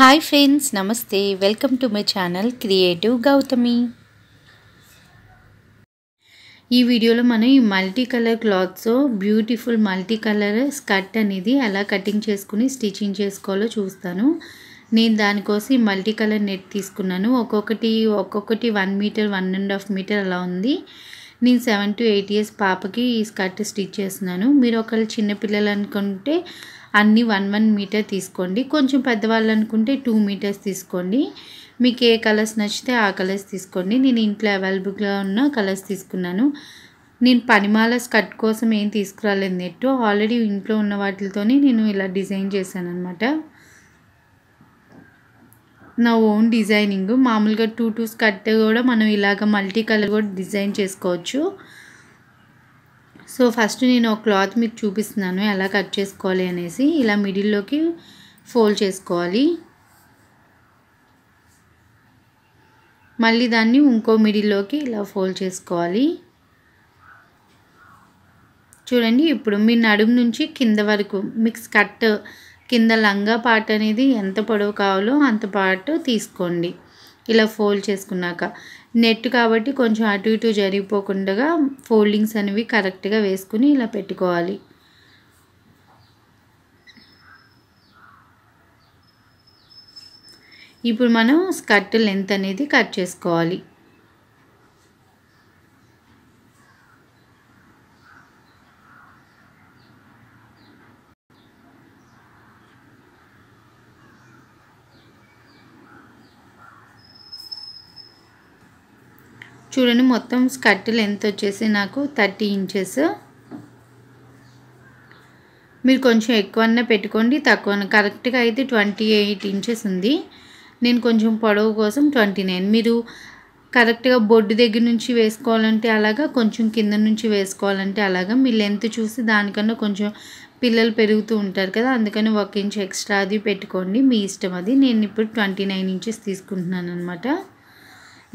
hi friends నమస్తే welcome to my channel creative Gautami ఈ వీడియోలో మనం ఈ multi colour clothes beautiful multi colour skirt అనేది ఎలా కటింగ్ చేసుకుని స్టిచింగ్ చేసుకోవాలో చూస్తాను నేను దానికోసం మల్టీ కలర్ నెట్ తీసుకున్నాను ఒక్కొక్కటి ఒక్కొక్కటి one metre one and half metre అలా ఉంది నేను సెవెన్ టు ఎయిట్ ఇయర్స్ పాపకి ఈ స్కర్ట్ స్టిచ్ చేస్తున్నాను మీరు ఒకళ్ళు చిన్నపిల్లలు అనుకుంటే అన్నీ వన్ వన్ మీటర్ తీసుకోండి కొంచెం పెద్దవాళ్ళు అనుకుంటే టూ మీటర్స్ తీసుకోండి మీకు ఏ కలర్స్ నచ్చితే ఆ కలర్స్ తీసుకోండి నేను ఇంట్లో అవైలబుల్గా ఉన్న కలర్స్ తీసుకున్నాను నేను పనిమాలస్ కట్ కోసం ఏం తీసుకురాలేదు నెట్టు ఆల్రెడీ ఇంట్లో ఉన్న వాటితోనే నేను ఇలా డిజైన్ చేశాను అనమాట నా ఓన్ డిజైనింగ్ మామూలుగా టూ టూ స్కట్ కూడా మనం ఇలాగ మల్టీ కలర్ కూడా డిజైన్ చేసుకోవచ్చు సో ఫస్ట్ నేను ఒక క్లాత్ మీకు చూపిస్తున్నాను ఎలా కట్ చేసుకోవాలి అనేసి ఇలా మిడిల్లోకి ఫోల్డ్ చేసుకోవాలి మళ్ళీ దాన్ని ఇంకో మిడిల్లోకి ఇలా ఫోల్డ్ చేసుకోవాలి చూడండి ఇప్పుడు మీ నడుము నుంచి కింద వరకు మిక్స్ కట్ కింద లంగా పార్ట్ అనేది ఎంత పొడవు కావాలో అంత పార్ట్ తీసుకోండి ఇలా ఫోల్డ్ చేసుకున్నాక నెట్ కాబట్టి కొంచెం అటు ఇటు జరిగిపోకుండా ఫోల్డింగ్స్ అనేవి కరెక్ట్గా వేసుకుని ఇలా పెట్టుకోవాలి ఇప్పుడు మనం స్కర్ట్ లెంత్ అనేది కట్ చేసుకోవాలి చూడండి మొత్తం స్కర్ట్ లెంత్ వచ్చేసి నాకు థర్టీ ఇంచెస్ మీరు కొంచెం ఎక్కువనే పెట్టుకోండి తక్కువ కరెక్ట్గా అయితే ట్వంటీ ఎయిట్ ఇంచెస్ ఉంది నేను కొంచెం పొడవు కోసం ట్వంటీ నైన్ మీరు కరెక్ట్గా బొడ్డు దగ్గర నుంచి వేసుకోవాలంటే అలాగా కొంచెం కింద నుంచి వేసుకోవాలంటే అలాగా మీ లెంత్ చూసి దానికన్నా కొంచెం పిల్లలు పెరుగుతూ ఉంటారు కదా అందుకని ఒక ఇంచ్ ఎక్స్ట్రా అది పెట్టుకోండి మీ ఇష్టం అది నేను ఇప్పుడు ట్వంటీ నైన్ ఇంచెస్ తీసుకుంటున్నాను అనమాట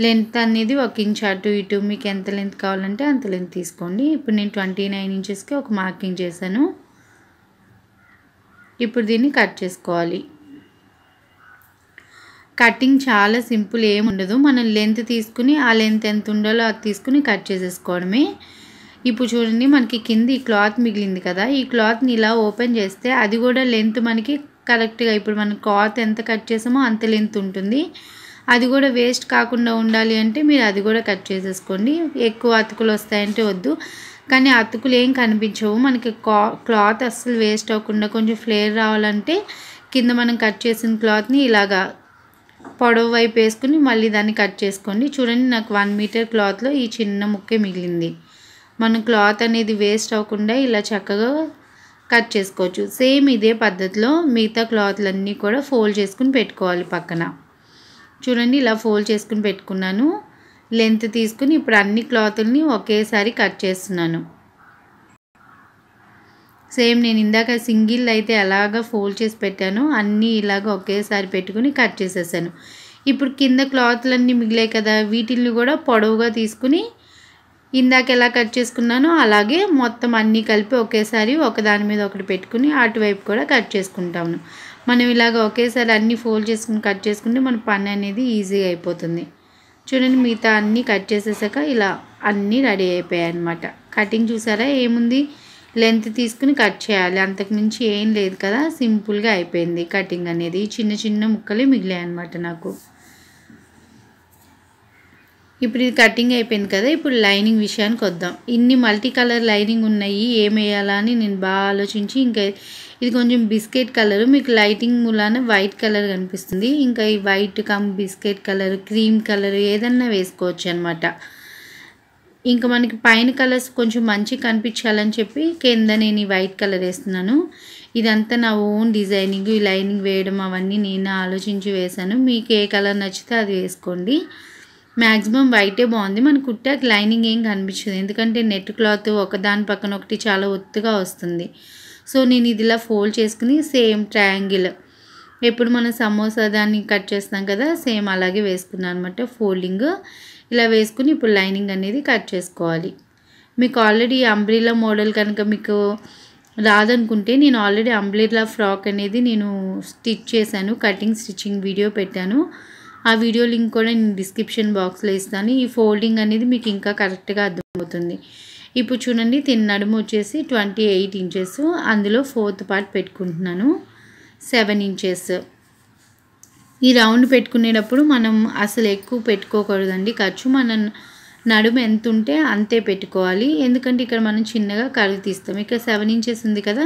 లెంత్ అనేది ఒక ఇంచ్ అటు ఇటు మీకు ఎంత లెంత్ కావాలంటే అంత లెంత్ తీసుకోండి ఇప్పుడు నేను ట్వంటీ నైన్ ఇంచెస్కి ఒక మార్కింగ్ చేశాను ఇప్పుడు దీన్ని కట్ చేసుకోవాలి కటింగ్ చాలా సింపుల్ ఏముండదు మనం లెంత్ తీసుకుని ఆ లెంత్ ఎంత ఉండాలో అది తీసుకుని కట్ చేసేసుకోవడమే ఇప్పుడు చూడండి మనకి కింద ఈ క్లాత్ మిగిలింది కదా ఈ క్లాత్ని ఇలా ఓపెన్ చేస్తే అది కూడా లెంత్ మనకి కరెక్ట్గా ఇప్పుడు మనం క్లాత్ ఎంత కట్ చేసామో అంత లెంత్ ఉంటుంది అది కూడా వేస్ట్ కాకుండా ఉండాలి అంటే మీరు అది కూడా కట్ చేసేసుకోండి ఎక్కువ అతుకులు వస్తాయంటే వద్దు కానీ అతుకులు ఏం కనిపించవు మనకి క్లాత్ అస్సలు వేస్ట్ అవ్వకుండా కొంచెం ఫ్లేర్ రావాలంటే కింద మనం కట్ చేసిన క్లాత్ని ఇలాగా పొడవు వైపు వేసుకుని మళ్ళీ దాన్ని కట్ చేసుకోండి చూడండి నాకు వన్ మీటర్ క్లాత్లో ఈ చిన్న ముక్కే మిగిలింది మనం క్లాత్ అనేది వేస్ట్ అవ్వకుండా ఇలా చక్కగా కట్ చేసుకోవచ్చు సేమ్ ఇదే పద్ధతిలో మిగతా క్లాత్లన్నీ కూడా ఫోల్డ్ చేసుకుని పెట్టుకోవాలి పక్కన చూడండి ఇలా ఫోల్డ్ చేసుకుని పెట్టుకున్నాను లెంత్ తీసుకుని ఇప్పుడు అన్ని క్లాతుల్ని ఒకేసారి కట్ చేస్తున్నాను సేమ్ నేను ఇందాక సింగిల్ అయితే ఎలాగ ఫోల్డ్ చేసి పెట్టాను అన్నీ ఇలాగ ఒకేసారి పెట్టుకుని కట్ చేసేసాను ఇప్పుడు కింద క్లాత్లన్నీ మిగిలాయి కదా వీటిల్ని కూడా పొడవుగా తీసుకుని ఇందాక ఎలా కట్ చేసుకున్నానో అలాగే మొత్తం అన్నీ కలిపి ఒకేసారి ఒకదాని మీద ఒకటి పెట్టుకుని అటువైపు కూడా కట్ చేసుకుంటాను మనం ఇలాగ ఒకేసారి అన్నీ ఫోల్డ్ చేసుకుని కట్ చేసుకుంటే మన పని అనేది ఈజీగా అయిపోతుంది చూడండి మిగతా అన్నీ కట్ చేసేసాక ఇలా అన్నీ రెడీ అయిపోయాయి అనమాట కటింగ్ చూసారా ఏముంది లెంత్ తీసుకుని కట్ చేయాలి అంతకుమించి ఏం లేదు కదా సింపుల్గా అయిపోయింది కటింగ్ అనేది చిన్న చిన్న ముక్కలే మిగిలాయి అనమాట నాకు ఇప్పుడు ఇది కటింగ్ అయిపోయింది కదా ఇప్పుడు లైనింగ్ విషయానికి వద్దాం ఇన్ని మల్టీ కలర్ లైనింగ్ ఉన్నాయి ఏం నేను బాగా ఆలోచించి ఇంకా ఇది కొంచెం బిస్కెట్ కలర్ మీకు లైటింగ్ మూలాన వైట్ కలర్ కనిపిస్తుంది ఇంకా ఈ white cum biscuit colour cream colour ఏదన్నా వేసుకోవచ్చు అనమాట ఇంకా మనకి పైన కలర్స్ కొంచెం మంచి కనిపించాలని చెప్పి కింద నేను ఈ వైట్ కలర్ వేస్తున్నాను ఇదంతా నా ఓన్ డిజైనింగ్ ఈ లైనింగ్ వేయడం అవన్నీ నేను ఆలోచించి వేశాను మీకు ఏ కలర్ నచ్చితే అది వేసుకోండి మ్యాక్సిమం వైటే బాగుంది మన కుట్టాకి లైనింగ్ ఏం కనిపించదు ఎందుకంటే నెట్ క్లాత్ ఒకదాని పక్కన ఒకటి చాలా ఒత్తుగా వస్తుంది సో నేను ఇది ఇలా ఫోల్డ్ చేసుకుని సేమ్ ట్రయాంగిల్ ఇప్పుడు మనం సమోసా దాన్ని కట్ చేస్తాం కదా సేమ్ అలాగే వేసుకున్నాను అనమాట ఫోల్డింగ్ ఇలా వేసుకుని ఇప్పుడు లైనింగ్ అనేది కట్ చేసుకోవాలి మీకు ఆల్రెడీ అంబ్రిలా మోడల్ కనుక మీకు రాదనుకుంటే నేను ఆల్రెడీ అంబ్రిలా ఫ్రాక్ అనేది నేను స్టిచ్ చేశాను కటింగ్ స్టిచ్చింగ్ వీడియో పెట్టాను ఆ వీడియో లింక్ కూడా నేను డిస్క్రిప్షన్ బాక్స్లో ఇస్తాను ఈ ఫోల్డింగ్ అనేది మీకు ఇంకా కరెక్ట్గా అర్థమవుతుంది ఇప్పుడు చూడండి తిన్న నడుము వచ్చేసి ట్వంటీ ఎయిట్ ఇంచెస్ అందులో ఫోర్త్ పార్ట్ పెట్టుకుంటున్నాను సెవెన్ ఇంచెస్ ఈ రౌండ్ పెట్టుకునేటప్పుడు మనం అసలు ఎక్కువ పెట్టుకోకూడదండి ఖర్చు మనం నడుము ఎంత ఉంటే అంతే పెట్టుకోవాలి ఎందుకంటే ఇక్కడ మనం చిన్నగా కరువు తీస్తాం ఇక్కడ సెవెన్ ఇంచెస్ ఉంది కదా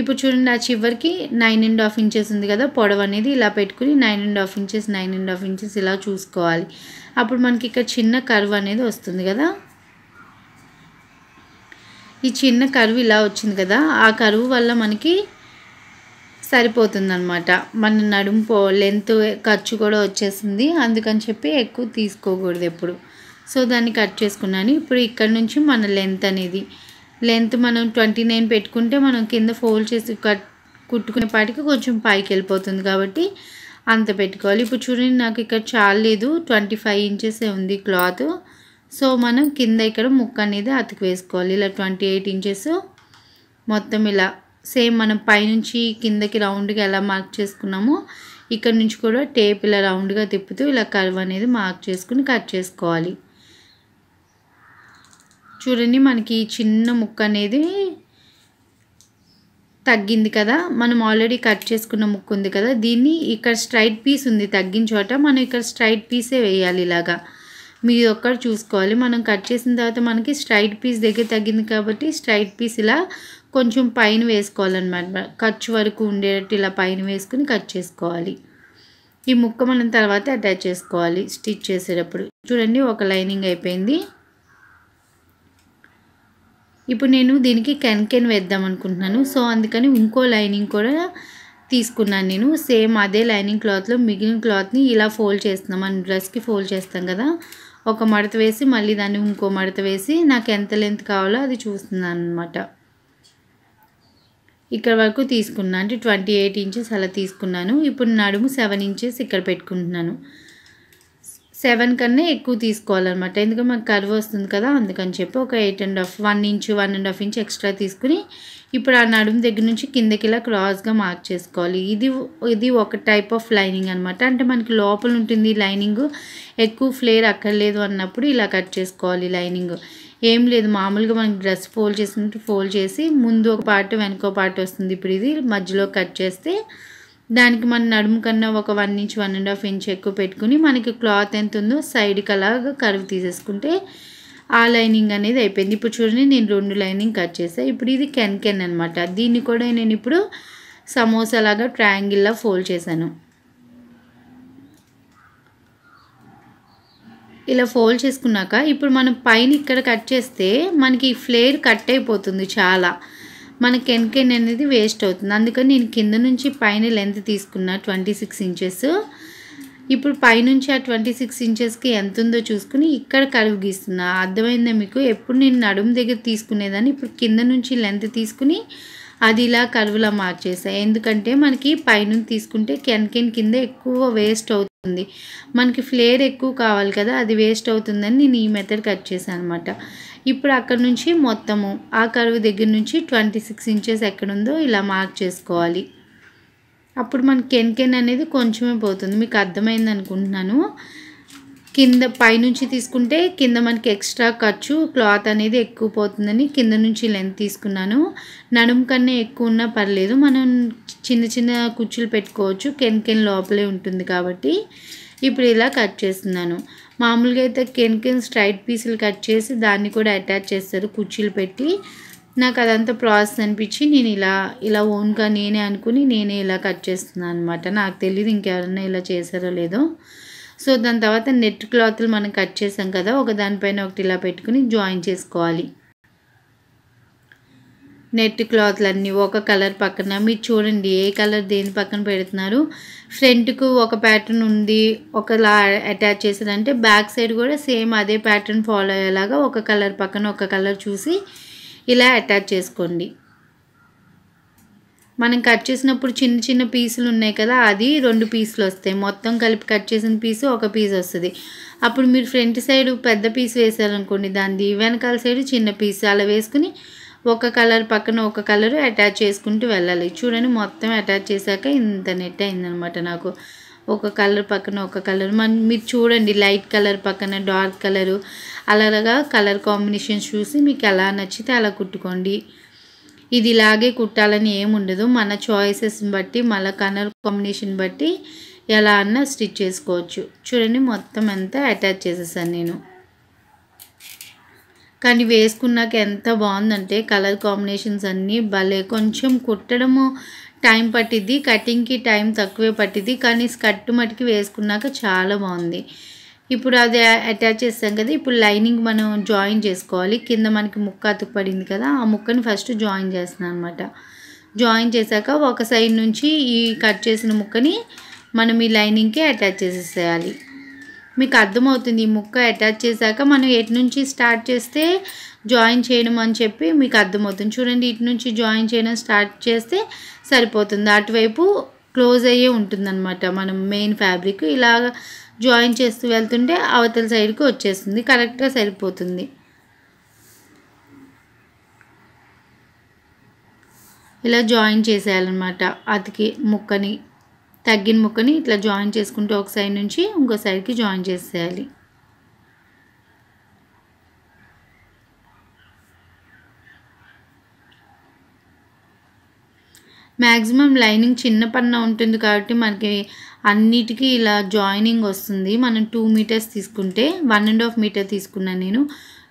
ఇప్పుడు చూడండి ఆ చివరికి నైన్ అండ్ హాఫ్ ఇంచెస్ ఉంది కదా పొడవు అనేది ఇలా పెట్టుకుని nine and half inches nine and half inches ఇలా చూసుకోవాలి అప్పుడు మనకి ఇక్కడ చిన్న కర్వ్ అనేది వస్తుంది కదా ఈ చిన్న కరువు ఇలా వచ్చింది కదా ఆ కరువు వల్ల మనకి సరిపోతుందనమాట మన నడుము లెంత్ ఖర్చు కూడా వచ్చేసింది అందుకని చెప్పి ఎక్కువ తీసుకోకూడదు ఎప్పుడు సో దాన్ని కట్ చేసుకున్నాను ఇప్పుడు ఇక్కడ నుంచి మన లెంత్ అనేది లెంత్ మనం ట్వంటీ నైన్ పెట్టుకుంటే మనం కింద ఫోల్డ్ చేసి కట్ కుట్టుకునే పాటికి కొంచెం పైకి వెళ్ళిపోతుంది కాబట్టి అంత పెట్టుకోవాలి ఇప్పుడు చూడండి నాకు ఇక్కడ చాలేదు ట్వంటీ ఫైవ్ ఇంచెస్ ఉంది క్లాత్ సో మనం కింద ఇక్కడ ముక్క అనేది అతికి వేసుకోవాలి ఇలా ట్వంటీ ఎయిట్ ఇంచెస్ మొత్తం ఇలా సేమ్ మనం పైనుంచి కిందకి రౌండ్గా ఎలా మార్క్ చేసుకున్నామో ఇక్కడ నుంచి కూడా టేప్ ఇలా రౌండ్గా తిప్పుతూ ఇలా కర్వ్ అనేది మార్క్ చేసుకుని కట్ చేసుకోవాలి చూడండి మనకి చిన్న ముక్క అనేది తగ్గింది కదా మనం ఆల్రెడీ కట్ చేసుకున్న ముక్కు ఉంది కదా దీన్ని ఇక్కడ స్ట్రైట్ పీస్ ఉంది తగ్గిన చోట మనం ఇక్కడ స్ట్రైట్ పీసే వేయాలి ఇలాగా మీరు ఒక్కటి చూసుకోవాలి మనం కట్ చేసిన తర్వాత మనకి స్ట్రైట్ పీస్ దగ్గర తగ్గింది కాబట్టి స్ట్రైట్ పీస్ ఇలా కొంచెం పైన వేసుకోవాలన్నమాట ఖర్చు వరకు ఉండేటట్టు ఇలా పైన వేసుకుని కట్ చేసుకోవాలి ఈ ముక్క మనం తర్వాత అటాచ్ చేసుకోవాలి స్టిచ్ చేసేటప్పుడు చూడండి ఒక లైనింగ్ అయిపోయింది ఇప్పుడు నేను దీనికి కెన్కెన్ వేద్దాం అనుకుంటున్నాను సో అందుకని ఇంకో లైనింగ్ కూడా తీసుకున్నాను నేను సేమ్ అదే లైనింగ్ క్లాత్లో మిగిలిన క్లాత్ని ఇలా ఫోల్డ్ చేస్తున్నాం మన డ్రెస్కి ఫోల్డ్ చేస్తాం కదా ఒక మడత వేసి మళ్ళీ దాన్ని ఇంకో మడత వేసి నాకు ఎంత లెంత్ కావాలో అది చూస్తున్నాను అనమాట ఇక్కడ వరకు తీసుకున్నాను అంటే ట్వంటీ ఎయిట్ ఇంచెస్ అలా తీసుకున్నాను ఇప్పుడు నడుము సెవెన్ ఇంచెస్ ఇక్కడ పెట్టుకుంటున్నాను సెవెన్ కన్నా ఎక్కువ తీసుకోవాలన్నమాట ఎందుకంటే మనకు కర్వ్ వస్తుంది కదా అందుకని చెప్పి ఒక eight and half one inch one and half inch extra తీసుకుని ఇప్పుడు ఆ నడుము దగ్గర నుంచి కిందకి ఇలా క్రాస్గా మార్క్ చేసుకోవాలి ఇది ఇది ఒక టైప్ ఆఫ్ లైనింగ్ అనమాట అంటే మనకి లోపల ఉంటుంది లైనింగ్ ఎక్కువ ఫ్లేర్ అక్కర్లేదు అన్నప్పుడు ఇలా కట్ చేసుకోవాలి లైనింగ్ ఏం లేదు మామూలుగా మనకి డ్రెస్ ఫోల్డ్ చేసినట్టు ఫోల్డ్ చేసి ముందు ఒక పార్ట్ వెనుకో పార్ట్ వస్తుంది ఇప్పుడు ఇది మధ్యలో కట్ చేస్తే దానికి మన నడుము కన్నా ఒక one inch one and half inch ఎక్కువ పెట్టుకుని మనకి క్లాత్ ఎంత ఉందో సైడ్కి అలాగా కరువు తీసేసుకుంటే ఆ లైనింగ్ అనేది అయిపోయింది ఇప్పుడు చూడండి నేను రెండు లైనింగ్ కట్ చేసాను ఇప్పుడు ఇది కెన్ కెన్ అనమాట దీన్ని కూడా నేను ఇప్పుడు సమోసా లాగా ట్రయాంగిల్లా ఫోల్డ్ చేశాను ఇలా ఫోల్డ్ చేసుకున్నాక ఇప్పుడు మనం పైన ఇక్కడ కట్ చేస్తే మనకి ఫ్లేర్ కట్ అయిపోతుంది చాలా మన ఎన్కెన్ అనేది వేస్ట్ అవుతుంది అందుకని నేను కింద నుంచి పైన లెంత్ తీసుకున్నా ట్వంటీ సిక్స్ ఇంచెస్ ఇప్పుడు పైనుంచి ఆ ట్వంటీ సిక్స్ ఇంచెస్కి ఎంత ఉందో చూసుకుని ఇక్కడ కరువు గీస్తున్నా అర్థమైందా మీకు ఎప్పుడు నేను నడుము దగ్గర తీసుకునేదాన్ని ఇప్పుడు కింద నుంచి లెంత్ తీసుకుని అది ఇలా కరువులా మార్చేసా ఎందుకంటే మనకి పైన తీసుకుంటే కెన్ కింద ఎక్కువ వేస్ట్ అవుతుంది ఉంది మనకి ఫ్లేర్ ఎక్కువ కావాలి కదా అది వేస్ట్ అవుతుందని నేను ఈ మెథడ్ కట్ చేశాను అనమాట ఇప్పుడు అక్కడ నుంచి మొత్తము ఆ కరువు దగ్గర నుంచి ట్వంటీ సిక్స్ ఇంచెస్ ఎక్కడుందో ఇలా మార్క్ చేసుకోవాలి అప్పుడు మన కెన్కెన్ అనేది కొంచెమే పోతుంది మీకు అర్థమైంది అనుకుంటున్నాను కింద పైనుంచి తీసుకుంటే కింద మనకి ఎక్స్ట్రా ఖర్చు క్లాత్ అనేది ఎక్కువ పోతుందని కింద నుంచి లెంత్ తీసుకున్నాను నడుము కన్నా ఎక్కువ ఉన్నా పర్లేదు మనం చిన్న చిన్న కుచ్చులు పెట్టుకోవచ్చు కెన్కెన్ లోపలే ఉంటుంది కాబట్టి ఇప్పుడు ఇలా కట్ చేస్తున్నాను మామూలుగా అయితే కెన్కెన్ స్ట్రైట్ పీసులు కట్ చేసి దాన్ని కూడా అటాచ్ చేస్తారు కుర్చీలు పెట్టి నాకు అదంతా ప్రాసెస్ అనిపించి నేను ఇలా ఇలా ఓన్గా నేనే అనుకుని నేనే ఇలా కట్ చేస్తున్నాను అనమాట నాకు తెలియదు ఇంకెవరన్నా ఇలా చేశారో లేదో సో దాని తర్వాత నెట్ క్లాత్లు మనం కట్ చేసాం కదా ఒక దానిపైన ఒకటి ఇలా పెట్టుకుని జాయిన్ చేసుకోవాలి నెట్ క్లాత్లు అన్నీ ఒక కలర్ పక్కన మీరు చూడండి ఏ కలర్ దేని పక్కన పెడుతున్నారు ఫ్రంట్కు ఒక ప్యాటర్న్ ఉంది ఒకలా అటాచ్ చేశారంటే బ్యాక్ సైడ్ కూడా సేమ్ అదే ప్యాటర్న్ ఫాలో అయ్యేలాగా ఒక కలర్ పక్కన ఒక కలర్ చూసి ఇలా అటాచ్ చేసుకోండి మనం కట్ చేసినప్పుడు చిన్న చిన్న పీసులు ఉన్నాయి కదా అది రెండు పీసులు వస్తాయి మొత్తం కలిపి కట్ చేసిన పీసు ఒక పీస్ వస్తుంది అప్పుడు మీరు ఫ్రంట్ సైడ్ పెద్ద పీస్ వేసారనుకోండి దాన్ని వెనకాల సైడ్ చిన్న పీస్ అలా వేసుకుని ఒక కలర్ పక్కన ఒక కలరు అటాచ్ చేసుకుంటూ వెళ్ళాలి చూడండి మొత్తం అటాచ్ చేశాక ఇంత నెట్ అయిందనమాట నాకు ఒక కలర్ పక్కన ఒక కలర్ మన మీరు చూడండి లైట్ కలర్ పక్కన డార్క్ కలరు అలాగా కలర్ కాంబినేషన్స్ చూసి మీకు ఎలా నచ్చితే అలా కుట్టుకోండి ఇది ఇలాగే కుట్టాలని ఏముండదు మన చాయిసెస్ని బట్టి మన కలర్ కాంబినేషన్ బట్టి ఎలా అన్నా స్టిచ్ చేసుకోవచ్చు చూడండి మొత్తం అంతా అటాచ్ చేసేసాను నేను కానీ వేసుకున్నాక ఎంత బాగుందంటే కలర్ కాంబినేషన్స్ అన్నీ భలే కొంచెం కుట్టడము టైం పట్టిద్ది కటింగ్కి టైం తక్కువే పట్టిద్ది కానీ స్కర్ట్ మటుకి వేసుకున్నాక చాలా బాగుంది ఇప్పుడు అది అటాచ్ చేస్తాం కదా ఇప్పుడు లైనింగ్ మనం జాయిన్ చేసుకోవాలి కింద మనకి ముక్క అతుకు పడింది కదా ఆ ముక్కని ఫస్ట్ జాయిన్ చేస్తున్నాను అనమాట జాయిన్ చేశాక ఒక సైడ్ నుంచి ఈ కట్ చేసిన ముక్కని మనం ఈ లైనింగ్కి అటాచ్ చేసేసేయాలి మీకు అర్థమవుతుంది ఈ ముక్క అటాచ్ చేశాక మనం ఎటు నుంచి స్టార్ట్ చేస్తే జాయిన్ చేయడం అని చెప్పి మీకు అర్థమవుతుంది చూడండి ఇటు నుంచి జాయిన్ చేయడం స్టార్ట్ చేస్తే సరిపోతుంది అటువైపు క్లోజ్ అయ్యే ఉంటుందన్నమాట మనం మెయిన్ ఫ్యాబ్రిక్ ఇలా జాయిన్ చేస్తూ వెళ్తుంటే అవతల సైడ్కి వచ్చేస్తుంది కరెక్ట్గా సరిపోతుంది ఇలా జాయిన్ చేసేయాలన్నమాట అతికి ముక్కని తగ్గిన ముక్కని ఇట్లా జాయిన్ చేసుకుంటే ఒక సైడ్ నుంచి ఇంకో సైడ్కి జాయిన్ చేసేయాలి మ్యాక్సిమం లైనింగ్ చిన్న పన్న ఉంటుంది కాబట్టి మనకి అన్నిటికీ ఇలా జాయినింగ్ వస్తుంది మనం టూ మీటర్స్ తీసుకుంటే వన్ అండ్ హాఫ్ మీటర్ తీసుకున్నాను నేను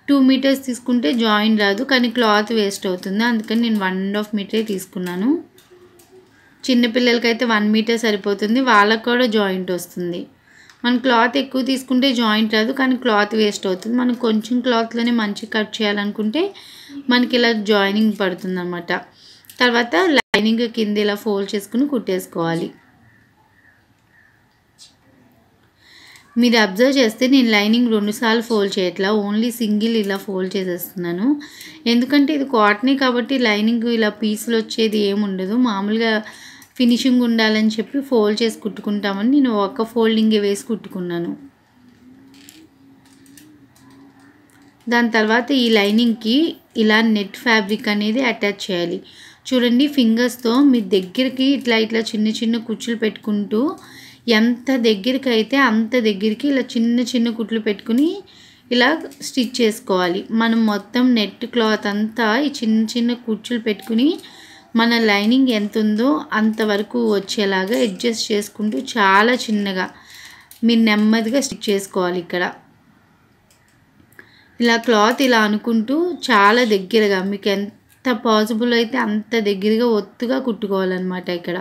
టూ మీటర్స్ తీసుకుంటే జాయిన్ రాదు కానీ క్లాత్ వేస్ట్ అవుతుంది అందుకని నేను వన్ అండ్ హాఫ్ మీటరే తీసుకున్నాను చిన్నపిల్లలకైతే వన్ మీటర్ సరిపోతుంది వాళ్ళకు కూడా జాయింట్ వస్తుంది మనం క్లాత్ ఎక్కువ తీసుకుంటే జాయింట్ రాదు కానీ క్లాత్ వేస్ట్ అవుతుంది మనం కొంచెం క్లాత్లోనే మంచి కట్ చేయాలనుకుంటే మనకి ఇలా జాయినింగ్ పడుతుంది అనమాట తర్వాత లైనింగ్ కింద ఇలా ఫోల్డ్ చేసుకుని కుట్టేసుకోవాలి మీరు అబ్జర్వ్ చేస్తే నేను లైనింగ్ రెండుసార్లు ఫోల్డ్ చేయట్లా ఓన్లీ సింగిల్ ఇలా ఫోల్డ్ చేసేస్తున్నాను ఎందుకంటే ఇది కాటనే కాబట్టి లైనింగ్ ఇలా పీసులు వచ్చేది ఏముండదు మామూలుగా ఫినిషింగ్ ఉండాలని చెప్పి ఫోల్డ్ చేసి కుట్టుకుంటామని నేను ఒక్క ఫోల్డింగే వేసి కుట్టుకున్నాను దాని తర్వాత ఈ లైనింగ్కి ఇలా నెట్ ఫ్యాబ్రిక్ అనేది అటాచ్ చేయాలి చూడండి ఫింగర్స్తో మీ దగ్గరికి ఇట్లా ఇట్లా చిన్న చిన్న కుచ్చులు పెట్టుకుంటూ ఎంత దగ్గరికి అయితే అంత దగ్గరికి ఇలా చిన్న చిన్న కుట్లు పెట్టుకుని ఇలా స్టిచ్ చేసుకోవాలి మనం మొత్తం నెట్ క్లాత్ అంతా ఈ చిన్న చిన్న కుచ్చులు పెట్టుకుని మన లైనింగ్ ఎంత ఉందో అంతవరకు వచ్చేలాగా అడ్జస్ట్ చేసుకుంటూ చాలా చిన్నగా మీరు నెమ్మదిగా స్టిచ్ చేసుకోవాలి ఇక్కడ ఇలా క్లాత్ ఇలా అనుకుంటూ చాలా దగ్గరగా మీకు ఎంత పాసిబుల్ అయితే అంత దగ్గరగా ఒత్తుగా కుట్టుకోవాలన్నమాట ఇక్కడ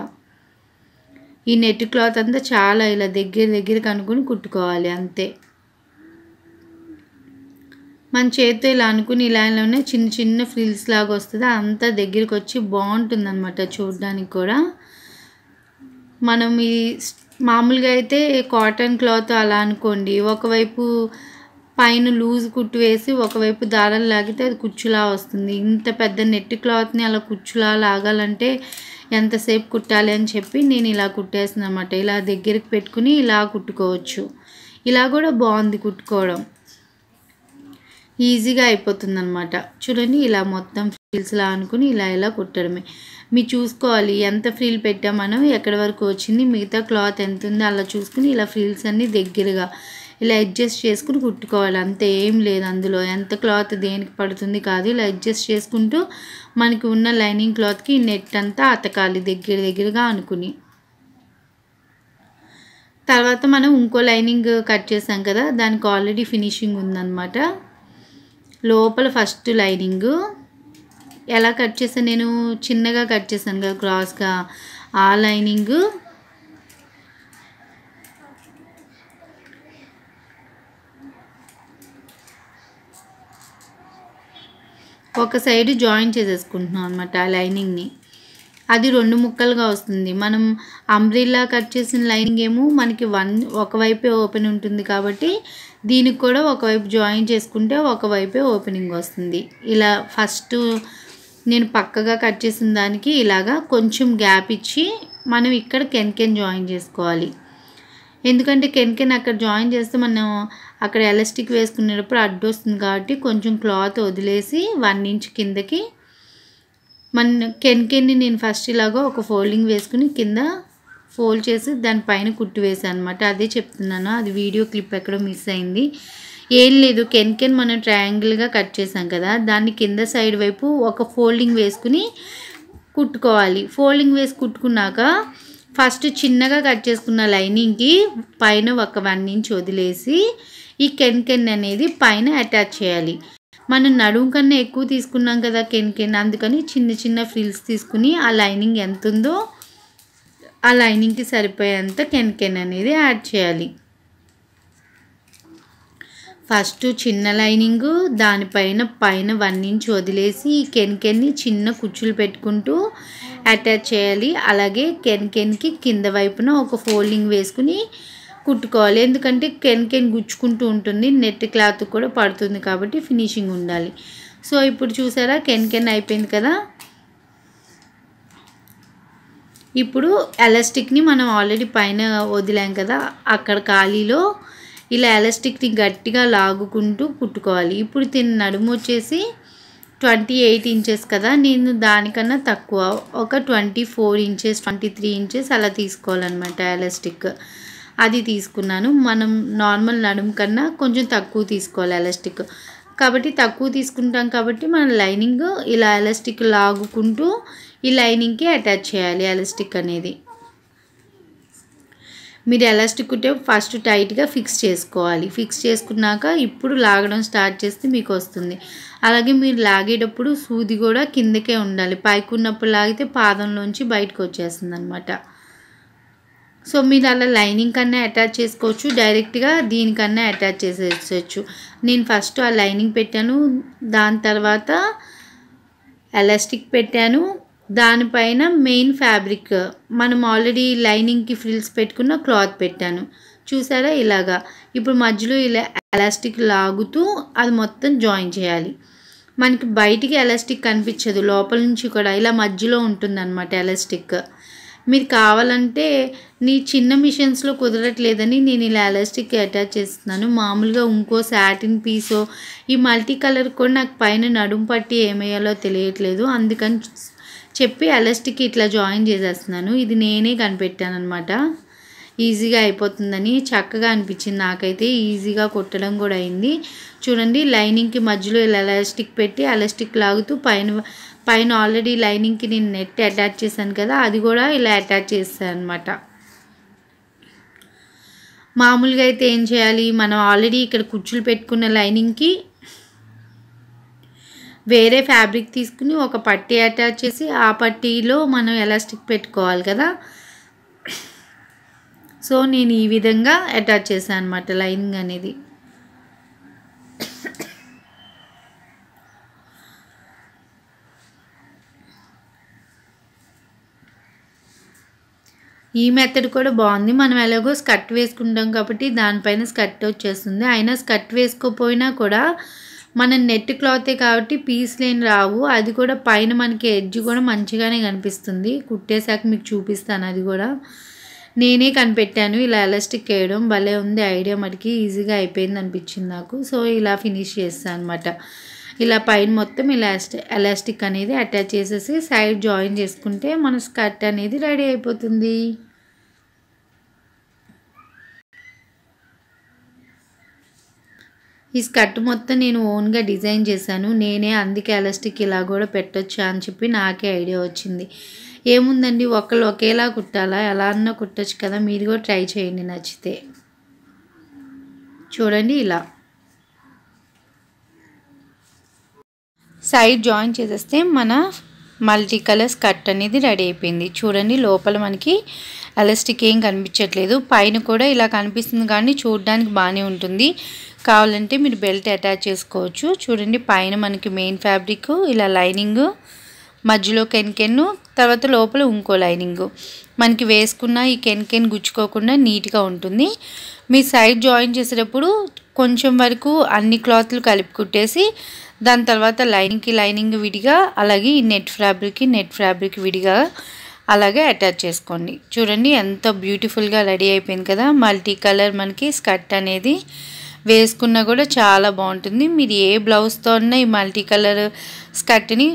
ఈ నెట్ క్లాత్ అంతా చాలా ఇలా దగ్గర దగ్గర అనుకుని కుట్టుకోవాలి అంతే మన చేతితో ఇలా అనుకుని లైన్లోనే చిన్న చిన్న ఫ్రిల్స్ లాగా వస్తుంది అంతా దగ్గరికి వచ్చి బాగుంటుంది అనమాట చూడడానికి కూడా మనం ఈ మామూలుగా అయితే కాటన్ క్లాత్ అలా అనుకోండి ఒకవైపు పైన లూజ్ కుట్టు వేసి ఒకవైపు దారాలు లాగితే అది కుచ్చులా వస్తుంది ఇంత పెద్ద నెట్ క్లాత్ని అలా కుచ్చులా లాగాలంటే ఎంతసేపు కుట్టాలి అని చెప్పి నేను ఇలా కుట్టేసిన అనమాట ఇలా దగ్గరికి పెట్టుకుని ఇలా కుట్టుకోవచ్చు ఇలా కూడా బాగుంది కుట్టుకోవడం ఈజీగా అయిపోతుందనమాట చూడండి ఇలా మొత్తం ఫ్రిల్స్లా అనుకుని ఇలా ఇలా కుట్టడమే మీరు చూసుకోవాలి ఎంత ఫ్రిల్ పెట్టా మనం ఎక్కడి వరకు వచ్చింది మిగతా క్లాత్ ఎంత ఉందో అలా చూసుకుని ఇలా ఫ్రిల్స్ అన్నీ దగ్గరగా ఇలా అడ్జస్ట్ చేసుకుని కుట్టుకోవాలి అంత ఏం లేదు అందులో ఎంత క్లాత్ దేనికి పడుతుంది కాదు ఇలా అడ్జస్ట్ చేసుకుంటూ మనకి ఉన్న లైనింగ్ క్లాత్కి నెట్ అంతా అతకాలి దగ్గర దగ్గరగా అనుకుని తర్వాత మనం ఇంకో లైనింగ్ కట్ చేసాం కదా దానికి ఆల్రెడీ ఫినిషింగ్ ఉందన్నమాట లోపల ఫస్ట్ లైనింగ్ ఎలా కట్ చేశాను నేను చిన్నగా కట్ చేశాను కదా క్రాస్గా ఆ లైనింగ్ ఒక సైడ్ జాయిన్ చేసేసుకుంటున్నాం అనమాట ఆ లైనింగ్ని అది రెండు ముక్కలుగా వస్తుంది మనం అంబ్రిల్లా కట్ చేసిన లైనింగ్ ఏమో మనకి వన్ ఒకవైపే ఓపెన్ ఉంటుంది కాబట్టి దీనికి కూడా ఒకవైపు జాయిన్ చేసుకుంటే ఒకవైపే ఓపెనింగ్ వస్తుంది ఇలా ఫస్ట్ నేను పక్కగా కట్ చేసిన దానికి ఇలాగా కొంచెం గ్యాప్ ఇచ్చి మనం ఇక్కడ కెన్కెన్ జాయిన్ చేసుకోవాలి ఎందుకంటే కెన్కెన్ అక్కడ జాయిన్ చేస్తే మనం అక్కడ ఎలాస్టిక్ వేసుకునేటప్పుడు అడ్డు వస్తుంది కాబట్టి కొంచెం క్లాత్ వదిలేసి వన్ ఇంచ్ కిందకి మన కెన్కెన్ని నేను ఫస్ట్ ఇలాగో ఒక ఫోల్డింగ్ వేసుకుని కింద ఫోల్డ్ చేసి దానిపైన కుట్టు వేసాను అనమాట అదే చెప్తున్నాను అది వీడియో క్లిప్ ఎక్కడో మిస్ అయింది ఏం లేదు కెన్కెన్ మనం ట్రయాంగిల్గా కట్ చేసాం కదా దాన్ని కింద సైడ్ వైపు ఒక ఫోల్డింగ్ వేసుకుని కుట్టుకోవాలి ఫోల్డింగ్ వేసి కుట్టుకున్నాక ఫస్ట్ చిన్నగా కట్ చేసుకున్న లైనింగ్కి పైన ఒక వన్ ఇంచ్ వదిలేసి ఈ కెన్కెన్ అనేది పైన అటాచ్ చేయాలి మనం నడుము కన్నా ఎక్కువ తీసుకున్నాం కదా కెన్కెన్ అందుకని చిన్న చిన్న ఫ్రిల్స్ తీసుకుని ఆ లైనింగ్ ఎంత ఉందో ఆ లైనింగ్కి సరిపోయేంత కెన్కెన్ అనేది యాడ్ చేయాలి ఫస్ట్ చిన్న లైనింగ్ దానిపైన పైన వన్ ఇంచ్ వదిలేసి ఈ కెన్కెన్ని చిన్న కుచ్చులు పెట్టుకుంటూ అటాచ్ చేయాలి అలాగే కెన్కెన్కి కింద వైపున ఒక ఫోల్డింగ్ వేసుకుని కుట్టుకోవాలి ఎందుకంటే కెన్కెన్ గుచ్చుకుంటూ ఉంటుంది నెట్ క్లాత్ కూడా పడుతుంది కాబట్టి ఫినిషింగ్ ఉండాలి సో ఇప్పుడు చూసారా కెన్కెన్ అయిపోయింది కదా ఇప్పుడు ఎలాస్టిక్ని మనం ఆల్రెడీ పైన వదిలాం కదా అక్కడ ఖాళీలో ఇలా ఎలాస్టిక్ని గట్టిగా లాగుకుంటూ కుట్టుకోవాలి ఇప్పుడు తిన్న నడుము వచ్చేసి ట్వంటీ ఎయిట్ ఇంచెస్ కదా నేను దానికన్నా తక్కువ ఒక twenty four inches twenty three inches అలా తీసుకోవాలన్నమాట ఎలాస్టిక్ అది తీసుకున్నాను మనం నార్మల్ నడుము కన్నా కొంచెం తక్కువ తీసుకోవాలి ఎలాస్టిక్ కాబట్టి తక్కువ తీసుకుంటాం కాబట్టి మనం లైనింగ్ ఇలా ఎలాస్టిక్ లాగుకుంటూ ఈ లైనింగ్కి అటాచ్ చేయాలి ఎలాస్టిక్ అనేది మీరు ఎలాస్టిక్ ఉంటే ఫస్ట్ టైట్గా ఫిక్స్ చేసుకోవాలి ఫిక్స్ చేసుకున్నాక ఇప్పుడు లాగడం స్టార్ట్ చేస్తే మీకు వస్తుంది అలాగే మీరు లాగేటప్పుడు సూది కూడా కిందకే ఉండాలి పైకి ఉన్నప్పుడు లాగితే పాదంలోంచి బయటకు వచ్చేస్తుంది అనమాట సో మీరు అలా లైనింగ్ కన్నా అటాచ్ చేసుకోవచ్చు డైరెక్ట్గా దీనికన్నా అటాచ్ చేసేసచ్చు నేను ఫస్ట్ ఆ లైనింగ్ పెట్టాను దాని తర్వాత ఎలాస్టిక్ పెట్టాను దానిపైన మెయిన్ ఫ్యాబ్రిక్ మనం ఆల్రెడీ లైనింగ్కి ఫ్రిల్స్ పెట్టుకున్న క్లాత్ పెట్టాను చూసారా ఇలాగా ఇప్పుడు మధ్యలో ఇలా ఎలాస్టిక్ లాగుతూ అది మొత్తం జాయిన్ చేయాలి మనకి బయటికి ఎలాస్టిక్ కనిపించదు లోపల నుంచి కూడా ఇలా మధ్యలో అనమాట ఎలాస్టిక్ మీరు కావాలంటే నీ చిన్న మిషన్స్లో కుదరట్లేదని నేను ఇలా ఎలాస్టిక్ అటాచ్ చేస్తున్నాను మామూలుగా ఇంకో శాటిన్ పీసో ఈ మల్టీ కలర్ కూడా నాకు పైన నడుము పట్టి ఏమయ్యాలో తెలియట్లేదు అందుకని చెప్పి ఎలాస్టిక్ ఇట్లా జాయిన్ చేసేస్తున్నాను ఇది నేనే కనిపెట్టాను అనమాట ఈజీగా అయిపోతుందని చక్కగా అనిపించింది నాకైతే ఈజీగా కుట్టడం కూడా అయింది చూడండి లైనింగ్కి మధ్యలో ఇలా ఎలాస్టిక్ పెట్టి ఎలాస్టిక్ లాగుతూ పైన పైన ఆల్రెడీ లైనింగ్కి నేను నెట్ అటాచ్ చేశాను కదా అది కూడా ఇలా అటాచ్ చేస్తాను అనమాట మామూలుగా అయితే ఏం చేయాలి మనం ఆల్రెడీ ఇక్కడ కుచ్చులు పెట్టుకున్న లైనింగ్కి వేరే ఫ్యాబ్రిక్ తీసుకుని ఒక పట్టి అటాచ్ చేసి ఆ పట్టీలో మనం ఎలాస్టిక్ పెట్టుకోవాలి కదా సో నేను ఈ విధంగా అటాచ్ చేశాను అనమాట లైనింగ్ అనేది ఈ మెథడ్ కూడా బాగుంది మనం ఎలాగో స్కర్ట్ వేసుకుంటాం కాబట్టి దానిపైన స్కర్ట్ వచ్చేస్తుంది అయినా స్కర్ట్ వేసుకోపోయినా కూడా మన నెట్ క్లాతే కాబట్టి పీస్ లేని రావు అది కూడా పైన మనకి ఎడ్జ్ కూడా మంచిగానే కనిపిస్తుంది కుట్టేశాక మీకు చూపిస్తాను అది కూడా నేనే కనిపెట్టాను ఇలా ఎలాస్టిక్ వేయడం భలే ఉంది ఐడియా మనకి ఈజీగా అయిపోయింది అనిపించింది నాకు సో ఇలా ఫినిష్ చేస్తాను అనమాట ఇలా పైన మొత్తం ఇలాస్ట్ ఎలాస్టిక్ అనేది అటాచ్ చేసేసి సైడ్ జాయిన్ చేసుకుంటే మన స్కర్ట్ అనేది రెడీ అయిపోతుంది ఈ స్కర్ట్ మొత్తం నేను ఓన్గా డిజైన్ చేశాను నేనే అందుకే ఎలాస్టిక్ ఇలా కూడా పెట్టచ్చు అని చెప్పి నాకే ఐడియా వచ్చింది ఏముందండి ఒకళ్ళు ఒకేలా కుట్టాలా ఎలా అన్నా కుట్టచ్చు కదా మీరు కూడా ట్రై చేయండి నచ్చితే చూడండి ఇలా సైడ్ జాయిన్ చేసేస్తే మన మల్టీ కలర్స్ కట్ అనేది రెడీ అయిపోయింది చూడండి లోపల మనకి ఎలాస్టిక్ ఏం కనిపించట్లేదు పైన కూడా ఇలా కనిపిస్తుంది కానీ చూడడానికి బాగానే ఉంటుంది కావాలంటే మీరు బెల్ట్ అటాచ్ చేసుకోవచ్చు చూడండి పైన మనకి మెయిన్ ఫ్యాబ్రిక్ ఇలా లైనింగ్ మధ్యలో కెన్కెన్ తర్వాత లోపల ఇంకో లైనింగ్ మనకి వేసుకున్న ఈ కెన్కెన్ గుచ్చుకోకుండా నీట్గా ఉంటుంది మీ సైడ్ జాయిన్ చేసేటప్పుడు కొంచెం వరకు అన్ని క్లాత్లు కలిపి కుట్టేసి దాని తర్వాత లైనింగ్కి లైనింగ్ విడిగా అలాగే ఈ నెట్ ఫ్యాబ్రిక్కి నెట్ ఫ్యాబ్రిక్ విడిగా అలాగే అటాచ్ చేసుకోండి చూడండి ఎంత బ్యూటిఫుల్గా రెడీ అయిపోయింది కదా మల్టీ కలర్ మనకి స్కర్ట్ అనేది వేసుకున్నా కూడా చాలా బాగుంటుంది మీరు ఏ బ్లౌజ్తో ఉన్న ఈ మల్టీ కలర్ స్కర్ట్ని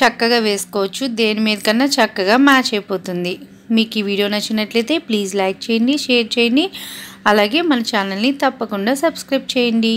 చక్కగా వేసుకోవచ్చు దేని మీద కన్నా చక్కగా మ్యాచ్ అయిపోతుంది మీకు ఈ వీడియో నచ్చినట్లయితే ప్లీజ్ లైక్ చేయండి షేర్ చేయండి అలాగే మన ఛానల్ని తప్పకుండా సబ్స్క్రైబ్ చేయండి